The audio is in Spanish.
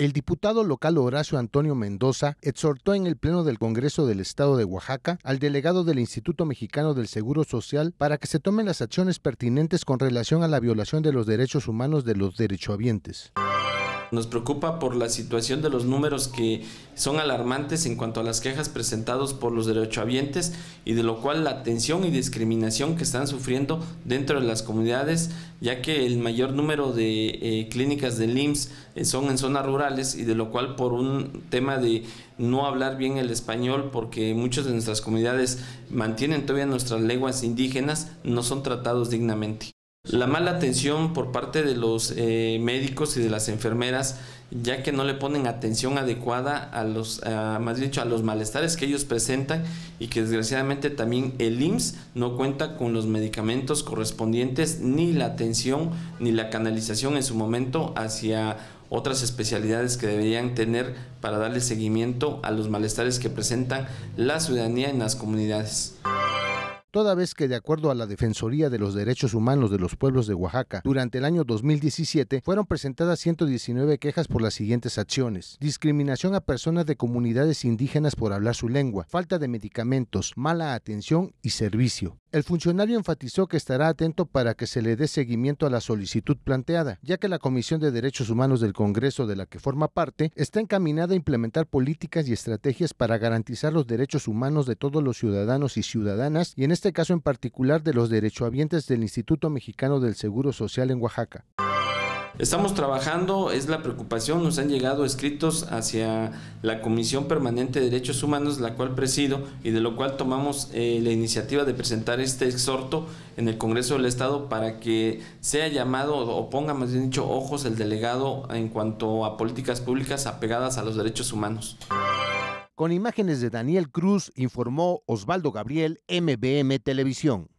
El diputado local Horacio Antonio Mendoza exhortó en el Pleno del Congreso del Estado de Oaxaca al delegado del Instituto Mexicano del Seguro Social para que se tomen las acciones pertinentes con relación a la violación de los derechos humanos de los derechohabientes. Nos preocupa por la situación de los números que son alarmantes en cuanto a las quejas presentadas por los derechohabientes y de lo cual la tensión y discriminación que están sufriendo dentro de las comunidades, ya que el mayor número de eh, clínicas del IMSS eh, son en zonas rurales y de lo cual por un tema de no hablar bien el español, porque muchas de nuestras comunidades mantienen todavía nuestras lenguas indígenas, no son tratados dignamente. La mala atención por parte de los eh, médicos y de las enfermeras, ya que no le ponen atención adecuada a los, más dicho, a los malestares que ellos presentan y que desgraciadamente también el IMSS no cuenta con los medicamentos correspondientes ni la atención ni la canalización en su momento hacia otras especialidades que deberían tener para darle seguimiento a los malestares que presentan la ciudadanía en las comunidades toda vez que de acuerdo a la Defensoría de los Derechos Humanos de los Pueblos de Oaxaca, durante el año 2017 fueron presentadas 119 quejas por las siguientes acciones. Discriminación a personas de comunidades indígenas por hablar su lengua, falta de medicamentos, mala atención y servicio. El funcionario enfatizó que estará atento para que se le dé seguimiento a la solicitud planteada, ya que la Comisión de Derechos Humanos del Congreso de la que forma parte está encaminada a implementar políticas y estrategias para garantizar los derechos humanos de todos los ciudadanos y ciudadanas, y en este caso en particular de los derechohabientes del Instituto Mexicano del Seguro Social en Oaxaca. Estamos trabajando, es la preocupación, nos han llegado escritos hacia la Comisión Permanente de Derechos Humanos, la cual presido y de lo cual tomamos eh, la iniciativa de presentar este exhorto en el Congreso del Estado para que sea llamado o ponga, más bien dicho, ojos el delegado en cuanto a políticas públicas apegadas a los derechos humanos. Con imágenes de Daniel Cruz, informó Osvaldo Gabriel, MBM Televisión.